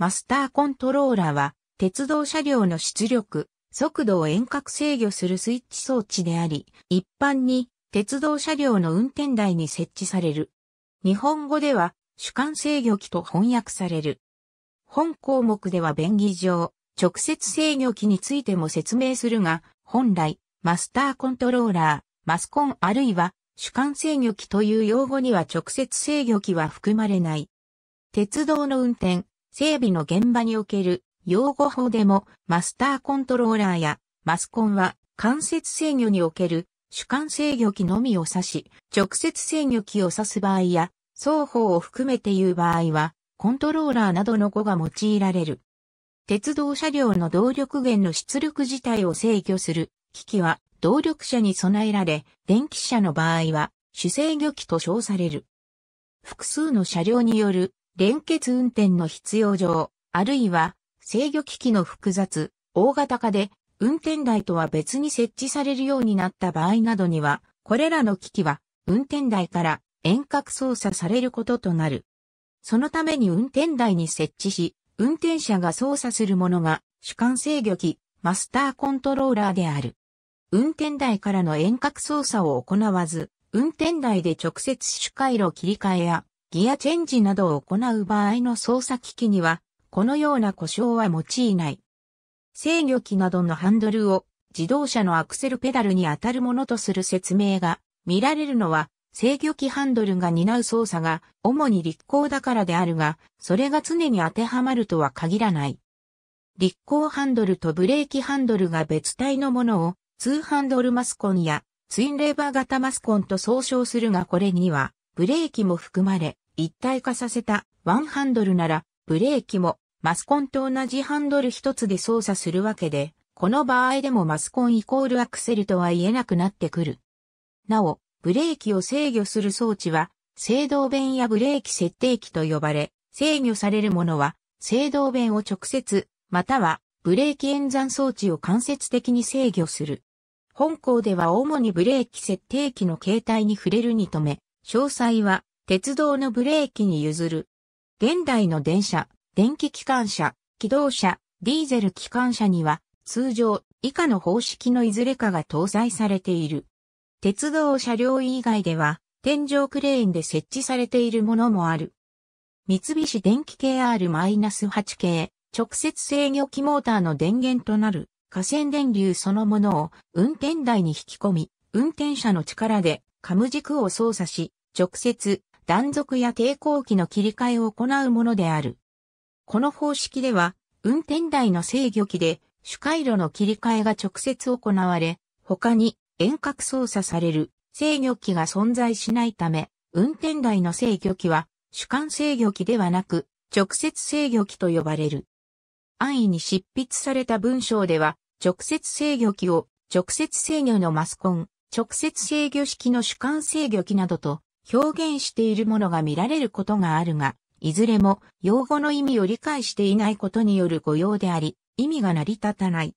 マスターコントローラーは、鉄道車両の出力、速度を遠隔制御するスイッチ装置であり、一般に鉄道車両の運転台に設置される。日本語では主観制御機と翻訳される。本項目では便宜上、直接制御機についても説明するが、本来、マスターコントローラー、マスコンあるいは主観制御機という用語には直接制御機は含まれない。鉄道の運転、整備の現場における用語法でもマスターコントローラーやマスコンは間接制御における主観制御機のみを指し、直接制御機を指す場合や、双方を含めて言う場合は、コントローラーなどの語が用いられる。鉄道車両の動力源の出力自体を制御する機器は動力車に備えられ、電気車の場合は主制御機と称される。複数の車両による連結運転の必要上、あるいは制御機器の複雑、大型化で運転台とは別に設置されるようになった場合などには、これらの機器は運転台から遠隔操作されることとなる。そのために運転台に設置し、運転者が操作するものが主観制御機、マスターコントローラーである。運転台からの遠隔操作を行わず、運転台で直接主回路切り替えやギアチェンジなどを行う場合の操作機器には、このような故障は用いない。制御機などのハンドルを自動車のアクセルペダルに当たるものとする説明が見られるのは、制御機ハンドルが担う操作が主に立行だからであるが、それが常に当てはまるとは限らない。立行ハンドルとブレーキハンドルが別体のものを、ツーハンドルマスコンやツインレーバー型マスコンと総称するがこれにはブレーキも含まれ、一体化させたワンハンドルなら、ブレーキもマスコンと同じハンドル一つで操作するわけで、この場合でもマスコンイコールアクセルとは言えなくなってくる。なお、ブレーキを制御する装置は、制動弁やブレーキ設定器と呼ばれ、制御されるものは、制動弁を直接、または、ブレーキ演算装置を間接的に制御する。本校では主にブレーキ設定器の形態に触れるにとめ、詳細は鉄道のブレーキに譲る。現代の電車、電気機関車、機動車、ディーゼル機関車には通常以下の方式のいずれかが搭載されている。鉄道車両以外では天井クレーンで設置されているものもある。三菱電機 KR-8 系直接制御機モーターの電源となる河川電流そのものを運転台に引き込み、運転者の力でカム軸を操作し、直接、断続や抵抗器の切り替えを行うものである。この方式では、運転台の制御器で主回路の切り替えが直接行われ、他に遠隔操作される制御器が存在しないため、運転台の制御器は主管制御器ではなく、直接制御器と呼ばれる。安易に執筆された文章では、直接制御器を直接制御のマスコン、直接制御式の主観制御機などと表現しているものが見られることがあるが、いずれも用語の意味を理解していないことによる誤用であり、意味が成り立たない。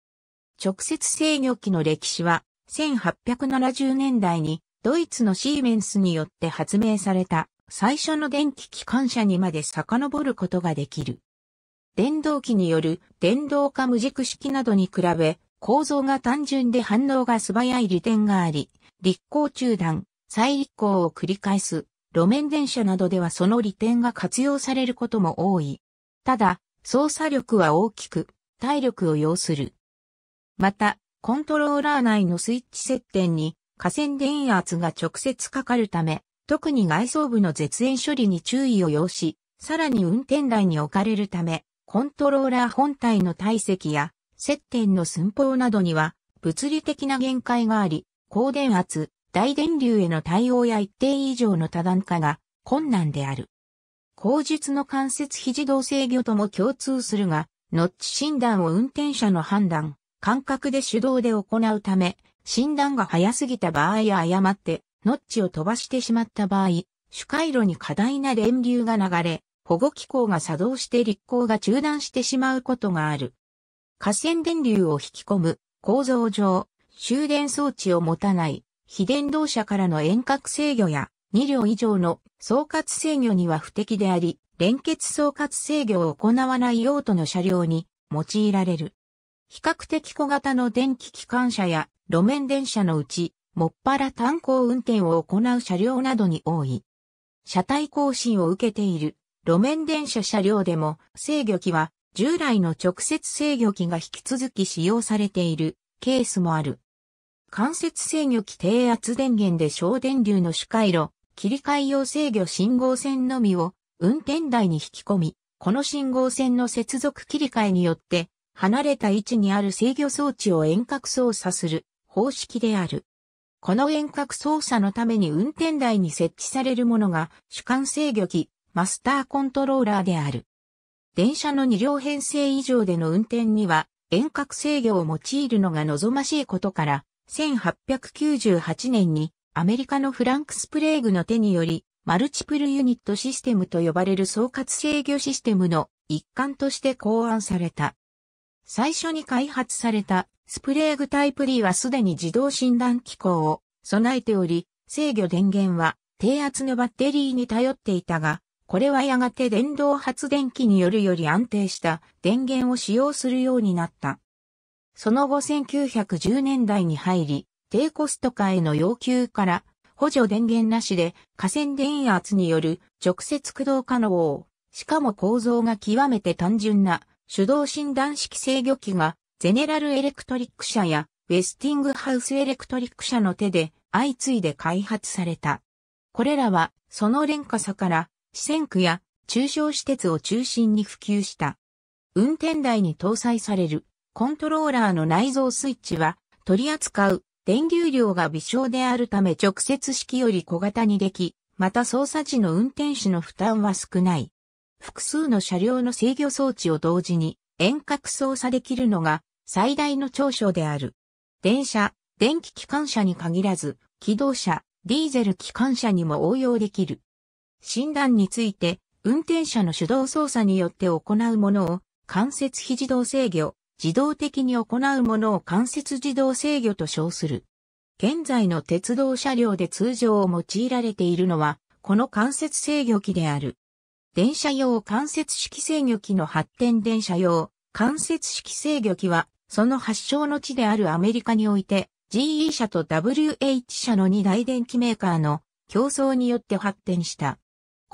直接制御機の歴史は、1870年代にドイツのシーメンスによって発明された最初の電気機関車にまで遡ることができる。電動機による電動化無軸式などに比べ、構造が単純で反応が素早い利点があり、立候中断、再立候を繰り返す、路面電車などではその利点が活用されることも多い。ただ、操作力は大きく、体力を要する。また、コントローラー内のスイッチ接点に、河川電圧が直接かかるため、特に外装部の絶縁処理に注意を要し、さらに運転台に置かれるため、コントローラー本体の体積や接点の寸法などには物理的な限界があり、高電圧、大電流への対応や一定以上の多段化が困難である。口述の関節非自動制御とも共通するが、ノッチ診断を運転者の判断、感覚で手動で行うため、診断が早すぎた場合や誤ってノッチを飛ばしてしまった場合、主回路に過大な電流が流れ、保護機構が作動して立行が中断してしまうことがある。河川電流を引き込む構造上、終電装置を持たない非電動車からの遠隔制御や2両以上の総括制御には不適であり、連結総括制御を行わない用途の車両に用いられる。比較的小型の電気機関車や路面電車のうち、もっぱら炭鉱運転を行う車両などに多い。車体更新を受けている路面電車車両でも制御機は従来の直接制御機が引き続き使用されているケースもある。間接制御機低圧電源で小電流の主回路、切り替え用制御信号線のみを運転台に引き込み、この信号線の接続切り替えによって離れた位置にある制御装置を遠隔操作する方式である。この遠隔操作のために運転台に設置されるものが主管制御機、マスターコントローラーである。電車の2両編成以上での運転には遠隔制御を用いるのが望ましいことから、1898年にアメリカのフランク・スプレーグの手により、マルチプルユニットシステムと呼ばれる総括制御システムの一環として考案された。最初に開発されたスプレーグタイプ D はすでに自動診断機構を備えており、制御電源は低圧のバッテリーに頼っていたが、これはやがて電動発電機によるより安定した電源を使用するようになった。その後1910年代に入り、低コスト化への要求から補助電源なしで河川電圧による直接駆動可能を、しかも構造が極めて単純な手動診断式制御機がゼネラルエレクトリック社やウェスティングハウスエレクトリック社の手で相次いで開発された。これらはその連鎖差から四線区や中小施設を中心に普及した。運転台に搭載されるコントローラーの内蔵スイッチは取り扱う電流量が微小であるため直接式より小型にでき、また操作時の運転手の負担は少ない。複数の車両の制御装置を同時に遠隔操作できるのが最大の長所である。電車、電気機関車に限らず、機動車、ディーゼル機関車にも応用できる。診断について、運転者の手動操作によって行うものを、間接非自動制御、自動的に行うものを間接自動制御と称する。現在の鉄道車両で通常を用いられているのは、この間接制御機である。電車用間接式制御機の発展電車用間接式制御機は、その発祥の地であるアメリカにおいて、GE 社と WH 社の2大電機メーカーの競争によって発展した。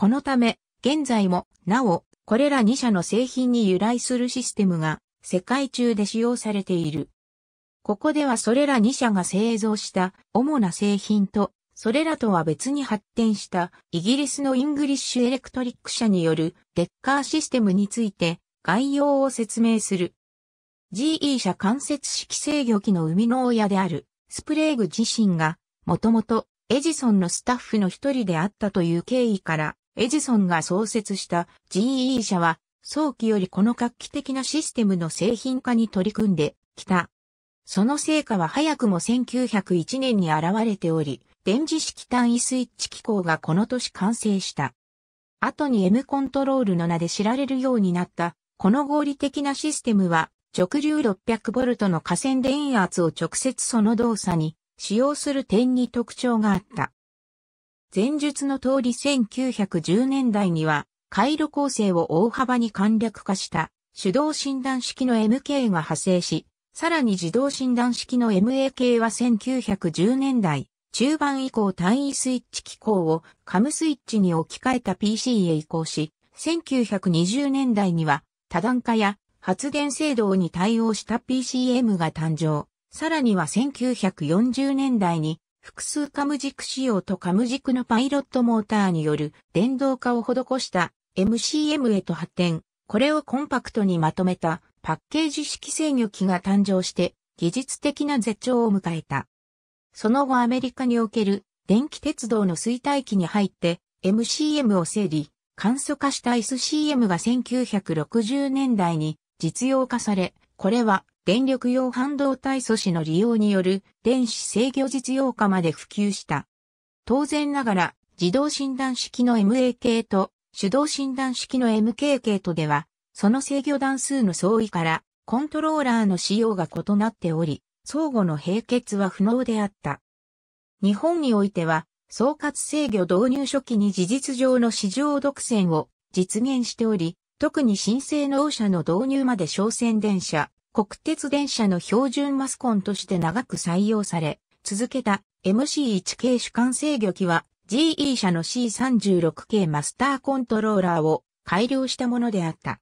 このため、現在も、なお、これら2社の製品に由来するシステムが、世界中で使用されている。ここではそれら2社が製造した主な製品と、それらとは別に発展したイギリスのイングリッシュエレクトリック社によるデッカーシステムについて概要を説明する。GE 社間接式制御機の生みの親であるスプレーグ自身がもともとエジソンのスタッフの一人であったという経緯からエジソンが創設した GE 社は、早期よりこの画期的なシステムの製品化に取り組んできた。その成果は早くも1901年に現れており、電磁式単位スイッチ機構がこの年完成した。後に M コントロールの名で知られるようになった、この合理的なシステムは、直流 600V の下線電圧を直接その動作に使用する点に特徴があった。前述の通り1910年代には回路構成を大幅に簡略化した手動診断式の MK が派生し、さらに自動診断式の MAK は1910年代中盤以降単位スイッチ機構をカムスイッチに置き換えた PC へ移行し、1920年代には多段化や発電制度に対応した PCM が誕生。さらには1940年代に複数カム軸仕様とカム軸のパイロットモーターによる電動化を施した MCM へと発展。これをコンパクトにまとめたパッケージ式制御機が誕生して技術的な絶頂を迎えた。その後アメリカにおける電気鉄道の衰退期に入って MCM を整理、簡素化した SCM が1960年代に実用化され、これは電力用半導体素子の利用による電子制御実用化まで普及した。当然ながら自動診断式の MA 系と手動診断式の MK k とでは、その制御段数の相違からコントローラーの仕様が異なっており、相互の並結は不能であった。日本においては、総括制御導入初期に事実上の市場独占を実現しており、特に新生納車の導入まで商船電車、国鉄電車の標準マスコンとして長く採用され、続けた MC1 系主管制御機は GE 社の C36 系マスターコントローラーを改良したものであった。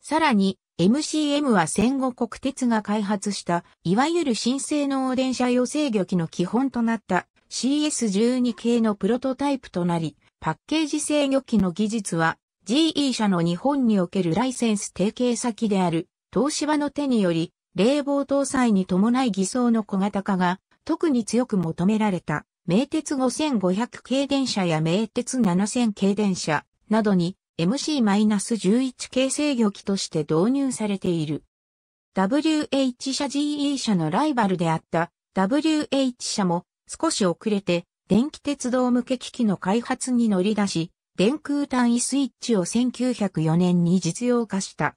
さらに MCM は戦後国鉄が開発したいわゆる新性能電車用制御機の基本となった CS12 系のプロトタイプとなり、パッケージ制御機の技術は GE 社の日本におけるライセンス提携先である東芝の手により冷房搭載に伴い偽装の小型化が特に強く求められた名鉄5500系電車や名鉄7000系電車などに MC-11 系制御機として導入されている。WH 社 GE 社のライバルであった WH 社も少し遅れて電気鉄道向け機器の開発に乗り出し、電空単位スイッチを1904年に実用化した。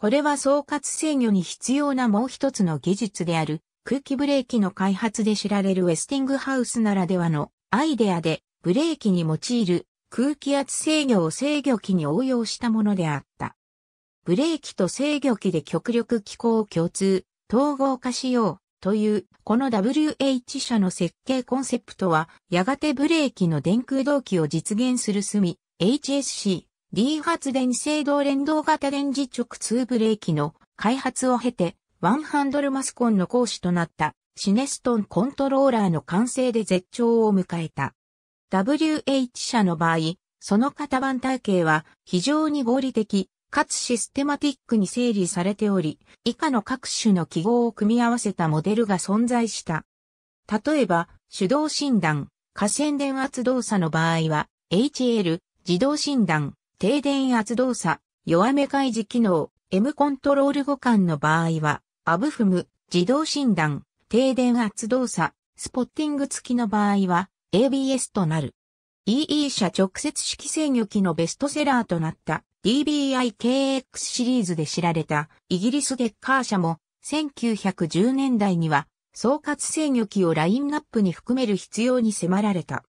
これは総括制御に必要なもう一つの技術である空気ブレーキの開発で知られるウェスティングハウスならではのアイデアでブレーキに用いる空気圧制御を制御機に応用したものであった。ブレーキと制御機で極力機構を共通、統合化しようという、この WH 社の設計コンセプトは、やがてブレーキの電空動機を実現する隅、HSC、D 発電制動連動型電磁直通ブレーキの開発を経て、ワンハンドルマスコンの講師となった、シネストンコントローラーの完成で絶頂を迎えた。WH 社の場合、その型番体系は非常に合理的、かつシステマティックに整理されており、以下の各種の記号を組み合わせたモデルが存在した。例えば、手動診断、河川電圧動作の場合は、HL、自動診断、低電圧動作、弱め開示機能、M コントロール互換の場合は、アブフム、自動診断、低電圧動作、スポッティング付きの場合は、ABS となる。EE 社直接式制御機のベストセラーとなった。DBIKX シリーズで知られたイギリスデッカー社も1910年代には総括制御機をラインナップに含める必要に迫られた。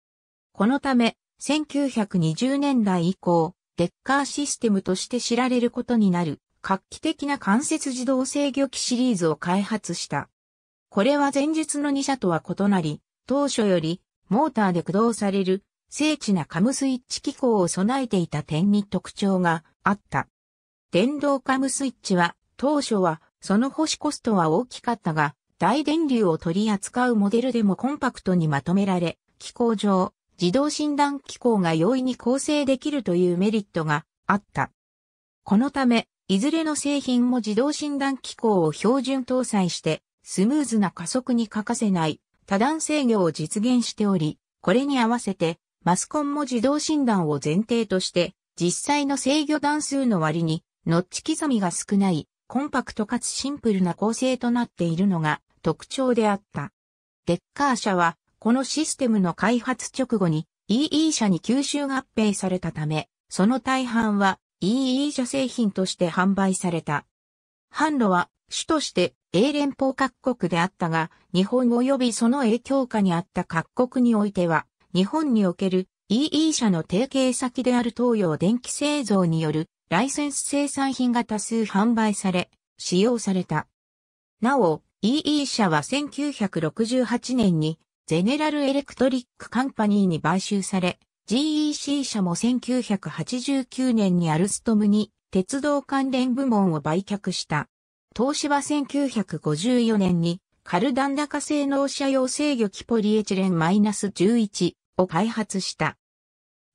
このため1920年代以降デッカーシステムとして知られることになる画期的な間接自動制御機シリーズを開発した。これは前述の2社とは異なり、当初よりモーターで駆動される精緻なカムスイッチ機構を備えていた点に特徴があった。電動カムスイッチは当初はその保守コストは大きかったが、大電流を取り扱うモデルでもコンパクトにまとめられ、機構上、自動診断機構が容易に構成できるというメリットがあった。このため、いずれの製品も自動診断機構を標準搭載して、スムーズな加速に欠かせない多段制御を実現しており、これに合わせてマスコンも自動診断を前提として、実際の制御段数の割に、ノッチ刻みが少ない、コンパクトかつシンプルな構成となっているのが特徴であった。デッカー社は、このシステムの開発直後に EE 社に吸収合併されたため、その大半は EE 社製品として販売された。販路は主として英連邦各国であったが、日本及びその影響下にあった各国においては、日本における EE 社の提携先である東洋電気製造によるライセンス生産品が多数販売され、使用された。なお、EE 社は1968年にゼネラルエレクトリックカンパニーに買収され、GEC 社も1989年にアルストムに鉄道関連部門を売却した。東芝1954年にカルダン高性能車用制御機ポリエチレン -11 を開発した。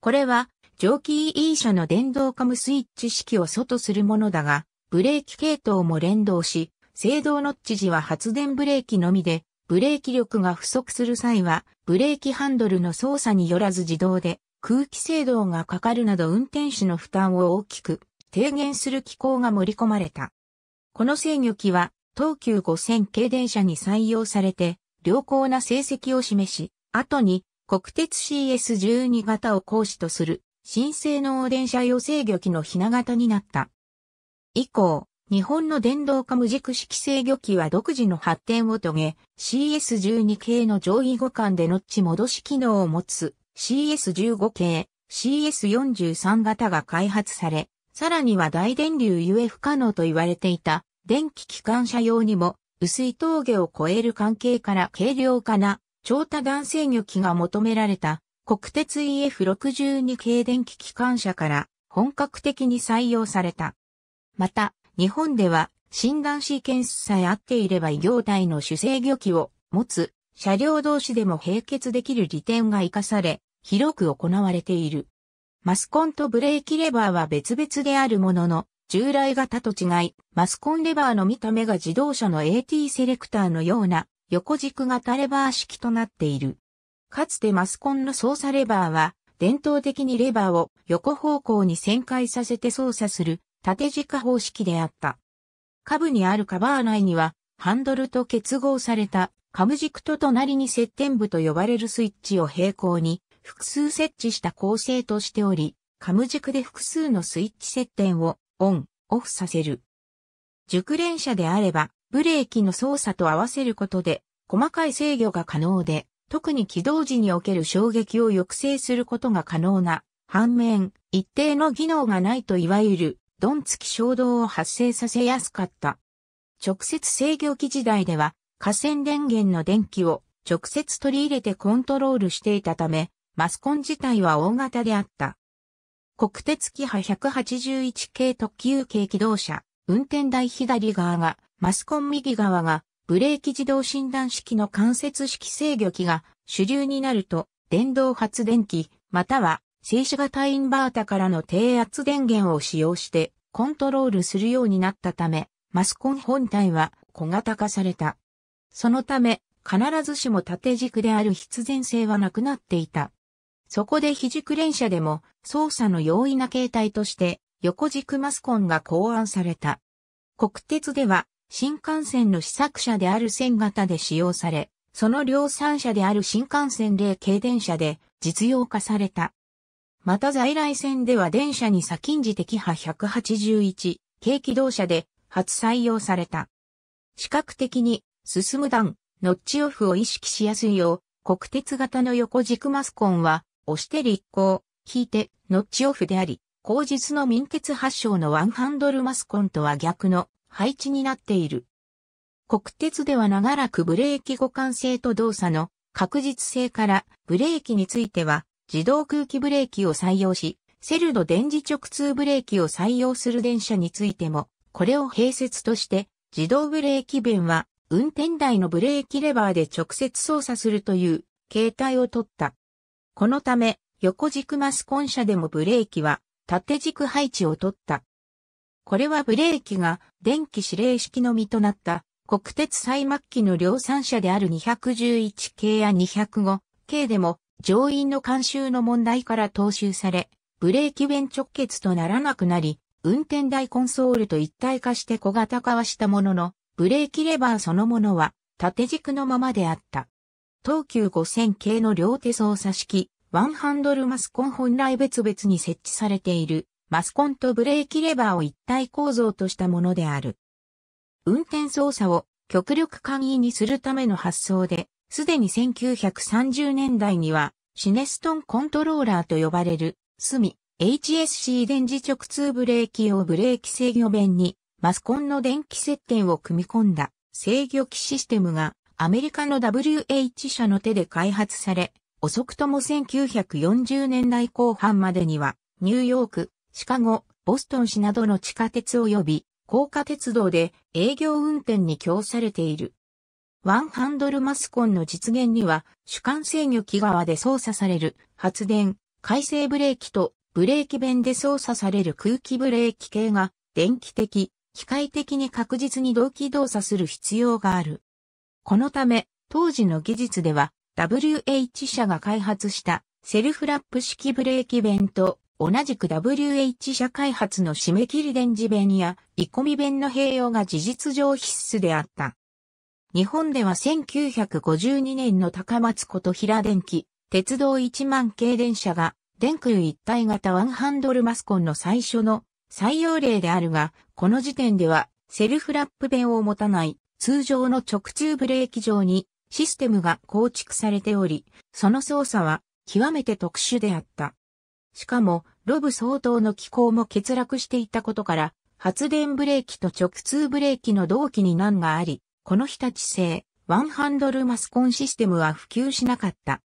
これは、蒸気 E 車の電動カムスイッチ式を外するものだが、ブレーキ系統も連動し、制動ノッチ時は発電ブレーキのみで、ブレーキ力が不足する際は、ブレーキハンドルの操作によらず自動で、空気制動がかかるなど運転手の負担を大きく低減する機構が盛り込まれた。この制御機は、東急5000系電車に採用されて、良好な成績を示し、後に国鉄 CS12 型を講師とする新性能電車用制御機のひな型になった。以降、日本の電動化無軸式制御機は独自の発展を遂げ、CS12 系の上位互換でノッチ戻し機能を持つ CS15 系、CS43 型が開発され、さらには大電流 UF 可能と言われていた電気機関車用にも薄い峠を越える関係から軽量化な超多弾制御機が求められた国鉄 EF62 系電気機関車から本格的に採用された。また、日本では診断シーケンスさえ合っていれば異業態の主制御機を持つ車両同士でも並結できる利点が活かされ、広く行われている。マスコンとブレーキレバーは別々であるものの、従来型と違い、マスコンレバーの見た目が自動車の AT セレクターのような横軸型レバー式となっている。かつてマスコンの操作レバーは、伝統的にレバーを横方向に旋回させて操作する縦軸方式であった。下部にあるカバー内には、ハンドルと結合されたカム軸と隣に接点部と呼ばれるスイッチを平行に複数設置した構成としており、カム軸で複数のスイッチ接点をオン、オフさせる。熟練者であればブレーキの操作と合わせることで、細かい制御が可能で、特に起動時における衝撃を抑制することが可能な、反面、一定の技能がないといわゆる、ドン付き衝動を発生させやすかった。直接制御機時代では、河川電源の電気を直接取り入れてコントロールしていたため、マスコン自体は大型であった。国鉄機派181系特急系機動車、運転台左側がマスコン右側がブレーキ自動診断式の間接式制御機が主流になると電動発電機または静止型インバータからの低圧電源を使用してコントロールするようになったためマスコン本体は小型化された。そのため必ずしも縦軸である必然性はなくなっていた。そこで非軸連射でも操作の容易な形態として横軸マスコンが考案された。国鉄では新幹線の試作車である線型で使用され、その量産車である新幹線例軽電車で実用化された。また在来線では電車に先んじてキ波181、軽機動車で初採用された。視覚的に進む段、ノッチオフを意識しやすいよう、国鉄型の横軸マスコンは、押して立行、引いて、ノッチオフであり、後日の民鉄発祥のワンハンドルマスコンとは逆の、配置になっている。国鉄では長らくブレーキ互換性と動作の確実性からブレーキについては自動空気ブレーキを採用し、セルド電磁直通ブレーキを採用する電車についても、これを併設として自動ブレーキ弁は運転台のブレーキレバーで直接操作するという形態をとった。このため横軸マスコン車でもブレーキは縦軸配置をとった。これはブレーキが電気指令式のみとなった国鉄最末期の量産車である 211K や 205K でも乗員の監修の問題から踏襲され、ブレーキ弁直結とならなくなり、運転台コンソールと一体化して小型化はしたものの、ブレーキレバーそのものは縦軸のままであった。東急5000系の両手操作式、ワンハンドルマスコン本来別々に設置されているマスコンとブレーキレバーを一体構造としたものである。運転操作を極力簡易にするための発想で、すでに1930年代にはシネストンコントローラーと呼ばれる、スミ、HSC 電磁直通ブレーキ用ブレーキ制御弁に、マスコンの電気接点を組み込んだ制御機システムがアメリカの WH 社の手で開発され、遅くとも1940年代後半までにはニューヨーク、シカゴ、ボストン市などの地下鉄及び高架鉄道で営業運転に供されている。ワンハンドルマスコンの実現には主管制御機側で操作される発電、回生ブレーキとブレーキ弁で操作される空気ブレーキ系が電気的、機械的に確実に同期動作する必要がある。このため当時の技術では WH 社が開発したセルフラップ式ブレーキ弁と同じく WH 社開発の締め切り電磁弁やいコミ弁の併用が事実上必須であった。日本では1952年の高松こと平電機、鉄道1万系電車が、電空一体型ワンハンドルマスコンの最初の採用例であるが、この時点ではセルフラップ弁を持たない通常の直通ブレーキ上にシステムが構築されており、その操作は極めて特殊であった。しかも、ロブ相当の機構も欠落していたことから、発電ブレーキと直通ブレーキの同期に難があり、この日立製、ワンハンドルマスコンシステムは普及しなかった。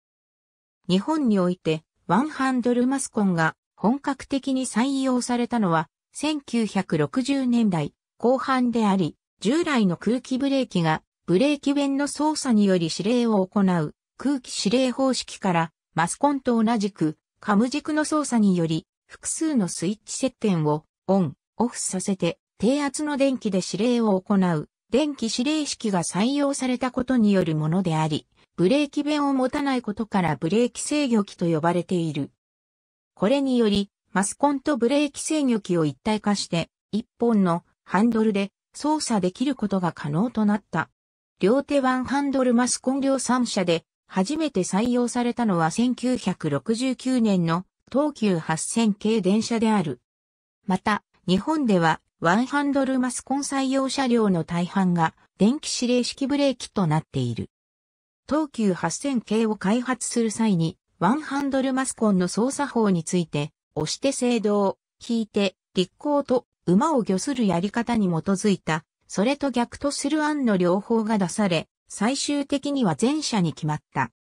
日本において、ワンハンドルマスコンが本格的に採用されたのは、1960年代後半であり、従来の空気ブレーキがブレーキ弁の操作により指令を行う空気指令方式からマスコンと同じくカム軸の操作により、複数のスイッチ接点をオン、オフさせて、低圧の電気で指令を行う、電気指令式が採用されたことによるものであり、ブレーキ弁を持たないことからブレーキ制御機と呼ばれている。これにより、マスコンとブレーキ制御機を一体化して、一本のハンドルで操作できることが可能となった。両手ワンハンドルマスコン両3社で初めて採用されたのは1969年の東急8000系電車である。また、日本ではワンハンドルマスコン採用車両の大半が電気指令式ブレーキとなっている。東急8000系を開発する際に、ワンハンドルマスコンの操作法について、押して制動、引いて、立候と馬を漁するやり方に基づいた、それと逆とする案の両方が出され、最終的には前者に決まった。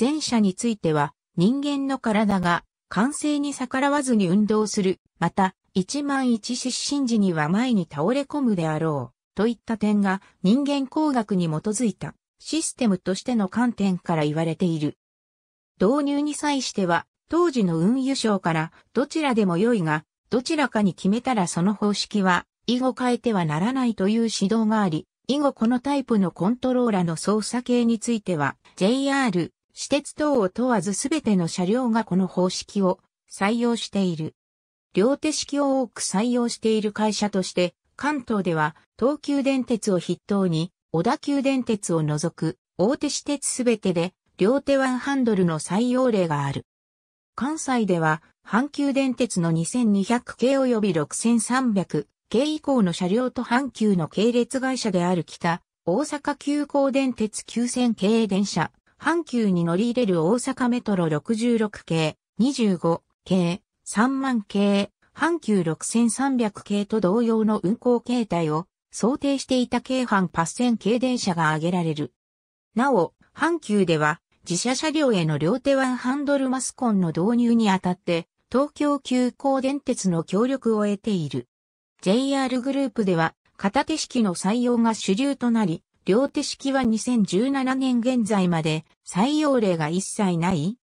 前者については、人間の体が完性に逆らわずに運動する、また、一万一失神時には前に倒れ込むであろう、といった点が人間工学に基づいたシステムとしての観点から言われている。導入に際しては、当時の運輸省からどちらでも良いが、どちらかに決めたらその方式は以後変えてはならないという指導があり、以後このタイプのコントローラの操作系については JR、私鉄等を問わずすべての車両がこの方式を採用している。両手式を多く採用している会社として、関東では東急電鉄を筆頭に小田急電鉄を除く大手私鉄すべてで両手ワンハンドルの採用例がある。関西では阪急電鉄の2200系及び6300京以降の車両と阪急の系列会社である北、大阪急行電鉄急線0系電車、阪急に乗り入れる大阪メトロ66系、25系、3万系、阪急6300系と同様の運行形態を想定していた京阪パッセン系電車が挙げられる。なお、阪急では自社車両への両手ワンハンドルマスコンの導入にあたって東京急行電鉄の協力を得ている。JR グループでは片手式の採用が主流となり、両手式は2017年現在まで採用例が一切ない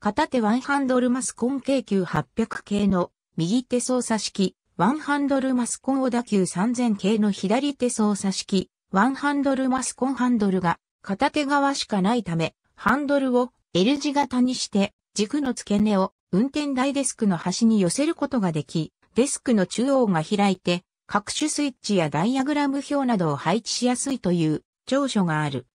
片手ワンハンドルマスコン京急800系の右手操作式、ワンハンドルマスコン小田急3000系の左手操作式、ワンハンドルマスコンハンドルが片手側しかないため、ハンドルを L 字型にして軸の付け根を運転台デスクの端に寄せることができ、デスクの中央が開いて、各種スイッチやダイアグラム表などを配置しやすいという長所がある。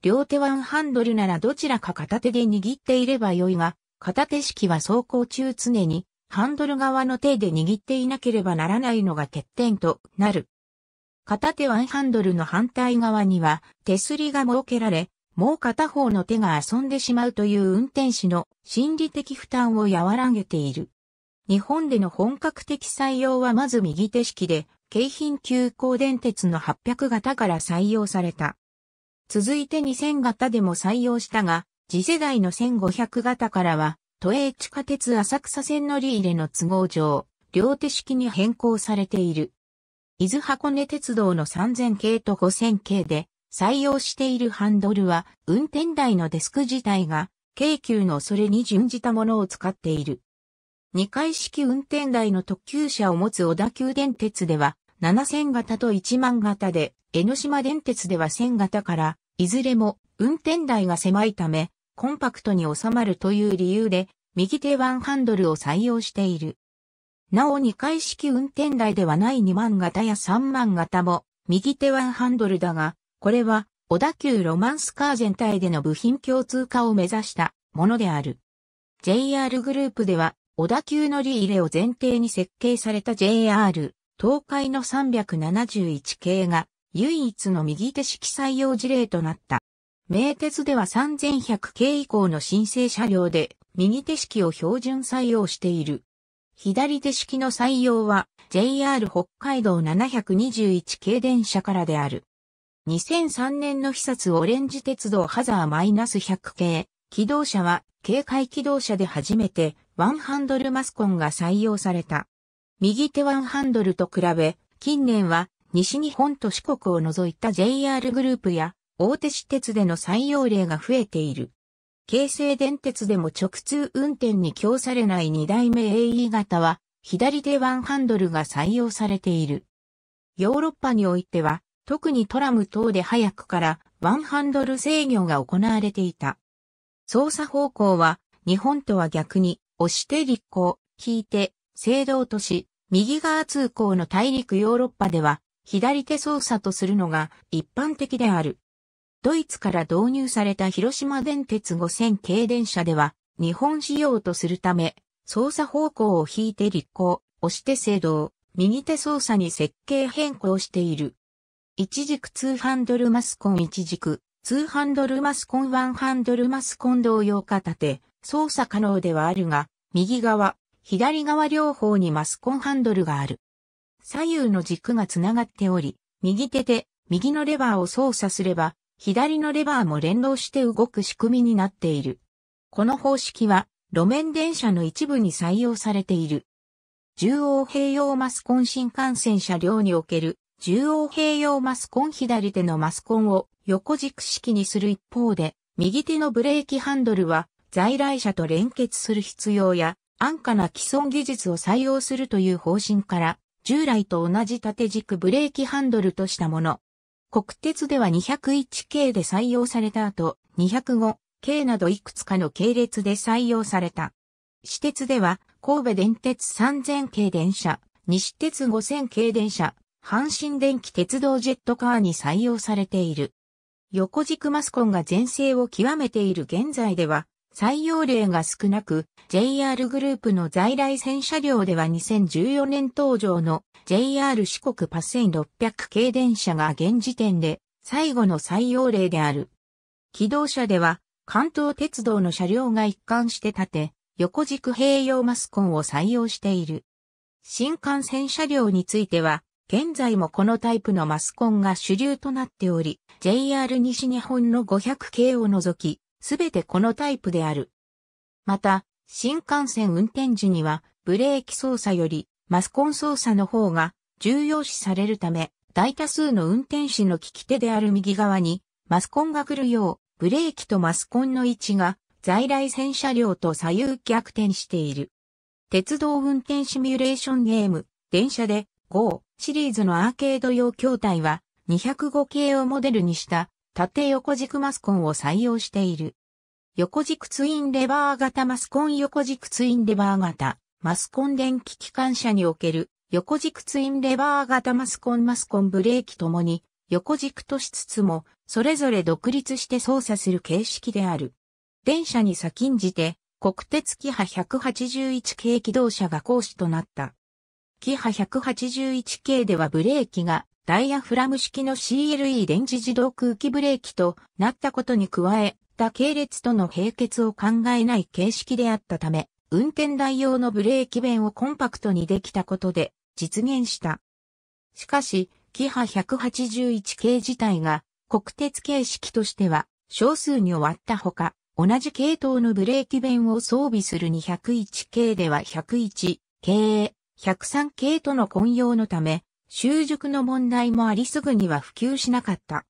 両手ワンハンドルならどちらか片手で握っていれば良いが、片手式は走行中常にハンドル側の手で握っていなければならないのが欠点となる。片手ワンハンドルの反対側には手すりが設けられ、もう片方の手が遊んでしまうという運転手の心理的負担を和らげている。日本での本格的採用はまず右手式で、京浜急行電鉄の800型から採用された。続いて2000型でも採用したが、次世代の1500型からは、都営地下鉄浅草線乗り入れの都合上、両手式に変更されている。伊豆箱根鉄道の3000系と5000系で採用しているハンドルは運転台のデスク自体が京急のそれに準じたものを使っている。2階式運転台の特急車を持つ小田急電鉄では、7000型と1万型で、江ノ島電鉄では1000型から、いずれも運転台が狭いため、コンパクトに収まるという理由で、右手ワンハンドルを採用している。なお2階式運転台ではない2万型や3万型も、右手ワンハンドルだが、これは、小田急ロマンスカー全体での部品共通化を目指したものである。JR グループでは、小田急乗り入れを前提に設計された JR、東海の371系が唯一の右手式採用事例となった。名鉄では3100系以降の申請車両で右手式を標準採用している。左手式の採用は JR 北海道721系電車からである。2003年の被殺オレンジ鉄道ハザー -100 系、機動車は警戒機動車で初めてワンハンドルマスコンが採用された。右手ワンハンドルと比べ、近年は西日本と四国を除いた JR グループや大手私鉄での採用例が増えている。京成電鉄でも直通運転に供されない二代目 AE 型は左手ワンハンドルが採用されている。ヨーロッパにおいては特にトラム等で早くからワンハンドル制御が行われていた。操作方向は日本とは逆に押して立候、引いて、制動とし、右側通行の大陸ヨーロッパでは、左手操作とするのが一般的である。ドイツから導入された広島電鉄5000系電車では、日本仕様とするため、操作方向を引いて立行、押して制動、右手操作に設計変更している。一軸ーハンドルマスコン一軸、ーハンドルマスコンワンハンドルマスコン同様片手、操作可能ではあるが、右側、左側両方にマスコンハンドルがある。左右の軸がつながっており、右手で右のレバーを操作すれば、左のレバーも連動して動く仕組みになっている。この方式は路面電車の一部に採用されている。中央併用マスコン新幹線車両における中央併用マスコン左手のマスコンを横軸式にする一方で、右手のブレーキハンドルは在来車と連結する必要や、安価な既存技術を採用するという方針から、従来と同じ縦軸ブレーキハンドルとしたもの。国鉄では 201K で採用された後、205K などいくつかの系列で採用された。私鉄では、神戸電鉄3000系電車、西鉄5000系電車、阪神電気鉄道ジェットカーに採用されている。横軸マスコンが全盛を極めている現在では、採用例が少なく、JR グループの在来線車両では2014年登場の JR 四国パ1600系電車が現時点で最後の採用例である。機動車では関東鉄道の車両が一貫して建て、横軸併用マスコンを採用している。新幹線車両については、現在もこのタイプのマスコンが主流となっており、JR 西日本の500系を除き、すべてこのタイプである。また、新幹線運転時には、ブレーキ操作より、マスコン操作の方が重要視されるため、大多数の運転士の利き手である右側に、マスコンが来るよう、ブレーキとマスコンの位置が、在来線車両と左右逆転している。鉄道運転シミュレーションゲーム、電車で GO シリーズのアーケード用筐体は205系をモデルにした縦横軸マスコンを採用している。横軸ツインレバー型マスコン横軸ツインレバー型、マスコン電気機関車における横軸ツインレバー型マスコンマスコンブレーキともに横軸としつつもそれぞれ独立して操作する形式である。電車に先んじて国鉄キハ181系機動車が講師となった。キハ 181K ではブレーキがダイヤフラム式の CLE 電磁自動空気ブレーキとなったことに加え、他系列との並結を考えない形式であったため、運転台用のブレーキ弁をコンパクトにできたことで実現した。しかし、キハ 181K 自体が国鉄形式としては少数に終わったほか、同じ系統のブレーキ弁を装備する 201K では 101K 103系との混用のため、習熟の問題もありすぐには普及しなかった。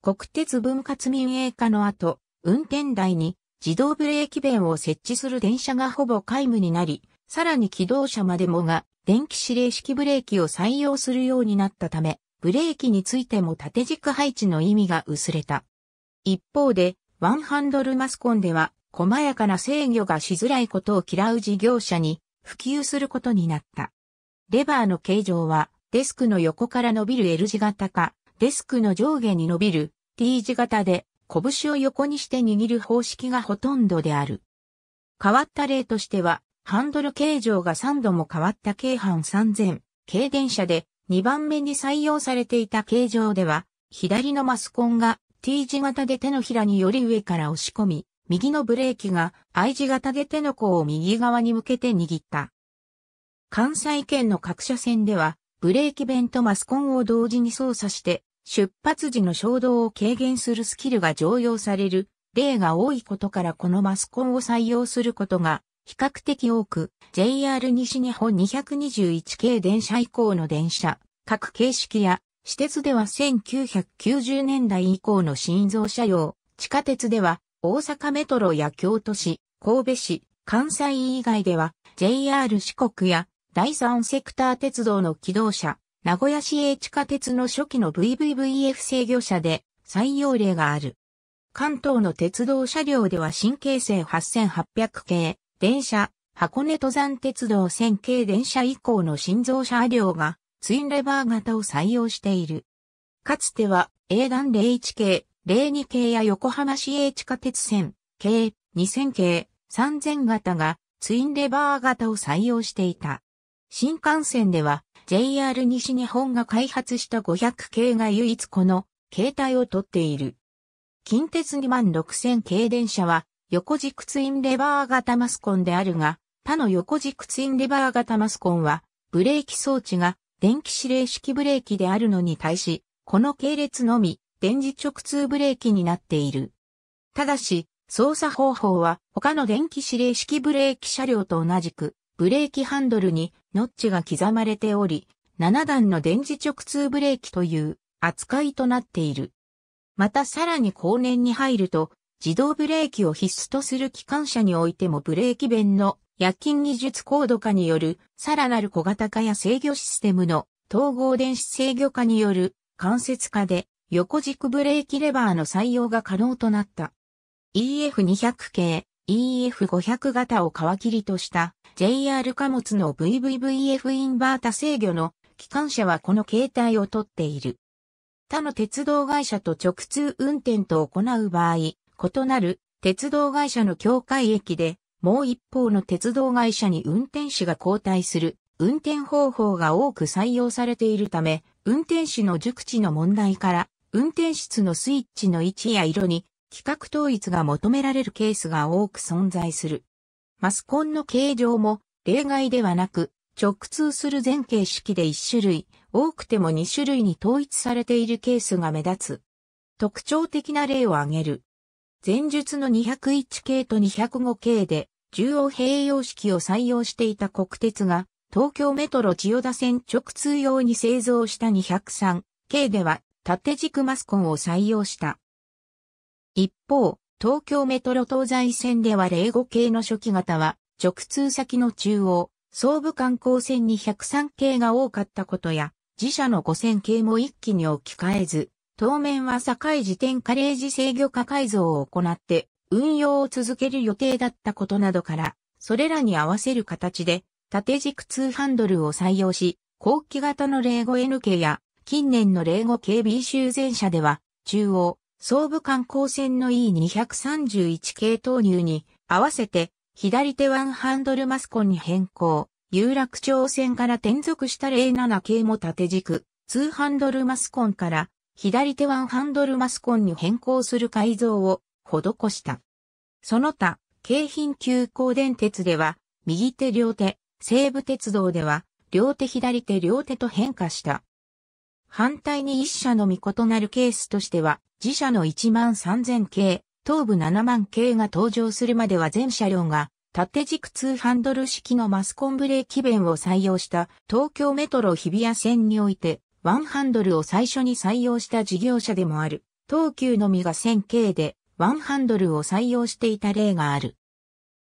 国鉄分割民営化の後、運転台に自動ブレーキ弁を設置する電車がほぼ皆無になり、さらに機動車までもが電気指令式ブレーキを採用するようになったため、ブレーキについても縦軸配置の意味が薄れた。一方で、ワンハンドルマスコンでは、細やかな制御がしづらいことを嫌う事業者に、普及することになった。レバーの形状は、デスクの横から伸びる L 字型か、デスクの上下に伸びる T 字型で、拳を横にして握る方式がほとんどである。変わった例としては、ハンドル形状が3度も変わった京阪3000、軽電車で2番目に採用されていた形状では、左のマスコンが T 字型で手のひらにより上から押し込み、右のブレーキが I 字型で手の甲を右側に向けて握った。関西圏の各車線では、ブレーキ弁とマスコンを同時に操作して、出発時の衝動を軽減するスキルが常用される例が多いことからこのマスコンを採用することが比較的多く、JR 西日本221系電車以降の電車、各形式や、私鉄では1990年代以降の新造車用、地下鉄では大阪メトロや京都市、神戸市、関西以外では JR 四国や第三セクター鉄道の機動車、名古屋市営地下鉄の初期の VVVF 制御車で採用例がある。関東の鉄道車両では新京成8800系、電車、箱根登山鉄道線系電車以降の新造車両がツインレバー型を採用している。かつては A 段01系、02系や横浜市営地下鉄線、系、2000系、3000型がツインレバー型を採用していた。新幹線では JR 西日本が開発した500系が唯一この形態をとっている。近鉄2万6000系電車は横軸ツインレバー型マスコンであるが、他の横軸ツインレバー型マスコンはブレーキ装置が電気指令式ブレーキであるのに対し、この系列のみ電磁直通ブレーキになっている。ただし、操作方法は他の電気指令式ブレーキ車両と同じく、ブレーキハンドルにノッチが刻まれており、7段の電磁直通ブレーキという扱いとなっている。またさらに後年に入ると、自動ブレーキを必須とする機関車においてもブレーキ弁の夜勤技術高度化によるさらなる小型化や制御システムの統合電子制御化による間接化で横軸ブレーキレバーの採用が可能となった。EF200 系、EF500 型を皮切りとした JR 貨物の VVVF インバータ制御の機関車はこの形態をとっている。他の鉄道会社と直通運転と行う場合、異なる鉄道会社の境界駅で、もう一方の鉄道会社に運転士が交代する運転方法が多く採用されているため、運転士の熟知の問題から運転室のスイッチの位置や色に規格統一が求められるケースが多く存在する。マスコンの形状も例外ではなく、直通する前形式で1種類、多くても2種類に統一されているケースが目立つ。特徴的な例を挙げる。前述の201系と205系で、中央併用式を採用していた国鉄が、東京メトロ千代田線直通用に製造した203系では、縦軸マスコンを採用した。一方、東京メトロ東西線では0 5系の初期型は直通先の中央、総武観光線に103系が多かったことや、自社の5000系も一気に置き換えず、当面は境時カレージ制御化改造を行って運用を続ける予定だったことなどから、それらに合わせる形で縦軸2ハンドルを採用し、後期型の0 5 n 系や近年の霊語警備修繕車では、中央、総武観光船の E231 系投入に合わせて左手ワンハンドルマスコンに変更、有楽町線から転属した07系も縦軸、ーハンドルマスコンから左手ワンハンドルマスコンに変更する改造を施した。その他、京浜急行電鉄では右手両手、西武鉄道では両手左手両手と変化した。反対に一社のみ異なるケースとしては、自社の1万3000系、東部7万系が登場するまでは全車両が、縦軸2ハンドル式のマスコンブレーキ弁を採用した東京メトロ日比谷線において、ワンハンドルを最初に採用した事業者でもある、東急のみが1000系で、ワンハンドルを採用していた例がある。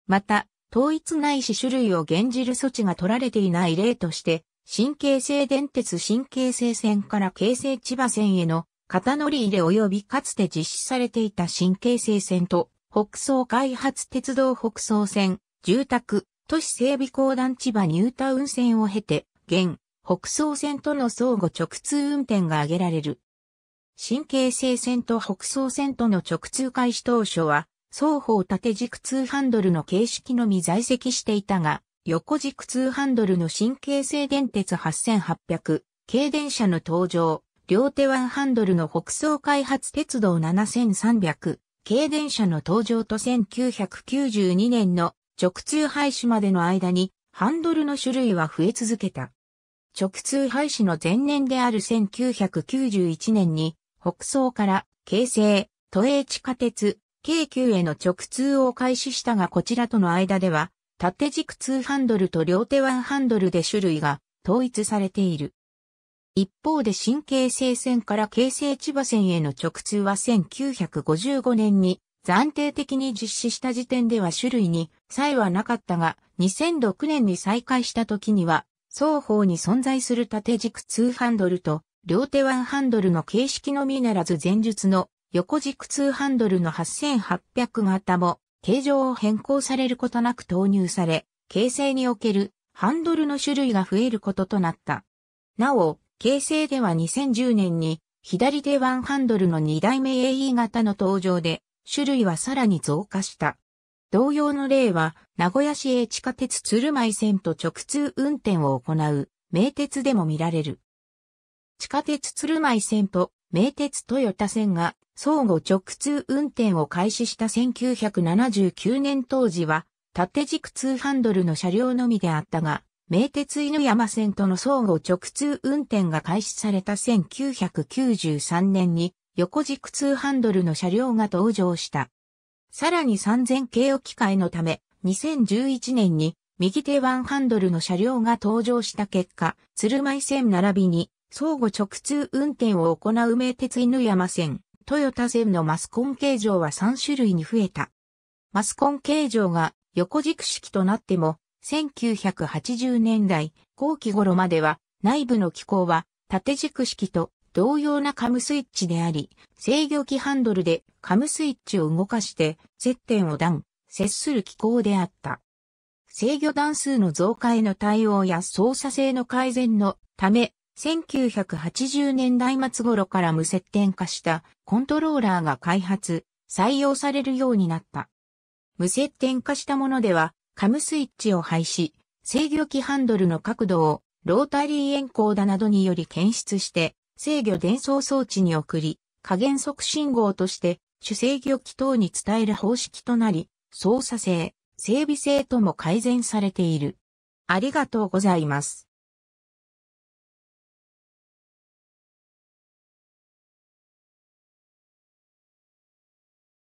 また、統一ないし種類を減じる措置が取られていない例として、新京成電鉄新京成線から京成千葉線への型乗り入れ及びかつて実施されていた新京成線と北総開発鉄道北総線、住宅、都市整備公団千葉ニュータウン線を経て、現、北総線との相互直通運転が挙げられる。新京成線と北総線との直通開始当初は、双方縦軸通ハンドルの形式のみ在籍していたが、横軸通ハンドルの新京成電鉄8800、軽電車の登場、両手ワンハンドルの北総開発鉄道7300、軽電車の登場と1992年の直通廃止までの間に、ハンドルの種類は増え続けた。直通廃止の前年である1991年に、北総から京成、都営地下鉄、京急への直通を開始したがこちらとの間では、縦軸2ハンドルと両手1ハンドルで種類が統一されている。一方で新京成線から京成千葉線への直通は1955年に暫定的に実施した時点では種類に差異はなかったが2006年に再開した時には双方に存在する縦軸2ハンドルと両手1ハンドルの形式のみならず前述の横軸2ハンドルの8800型も形状を変更されることなく投入され、形成におけるハンドルの種類が増えることとなった。なお、形成では2010年に左手ワンハンドルの2代目 AE 型の登場で、種類はさらに増加した。同様の例は、名古屋市営地下鉄鶴舞線と直通運転を行う、名鉄でも見られる。地下鉄鶴舞線と名鉄トヨタ線が相互直通運転を開始した1979年当時は、縦軸通ハンドルの車両のみであったが、名鉄犬山線との相互直通運転が開始された1993年に、横軸通ハンドルの車両が登場した。さらに3000系置き換えのため、2011年に右手ワンハンドルの車両が登場した結果、鶴舞線並びに相互直通運転を行う名鉄犬山線、豊田線のマスコン形状は3種類に増えた。マスコン形状が横軸式となっても、1980年代後期頃までは内部の機構は縦軸式と同様なカムスイッチであり、制御機ハンドルでカムスイッチを動かして接点を段、接する機構であった。制御段数の増加への対応や操作性の改善のため、1980年代末頃から無接点化したコントローラーが開発、採用されるようになった。無接点化したものでは、カムスイッチを廃止、制御機ハンドルの角度をロータリーエンコーダなどにより検出して、制御伝送装置に送り、加減速信号として主制御機等に伝える方式となり、操作性、整備性とも改善されている。ありがとうございます。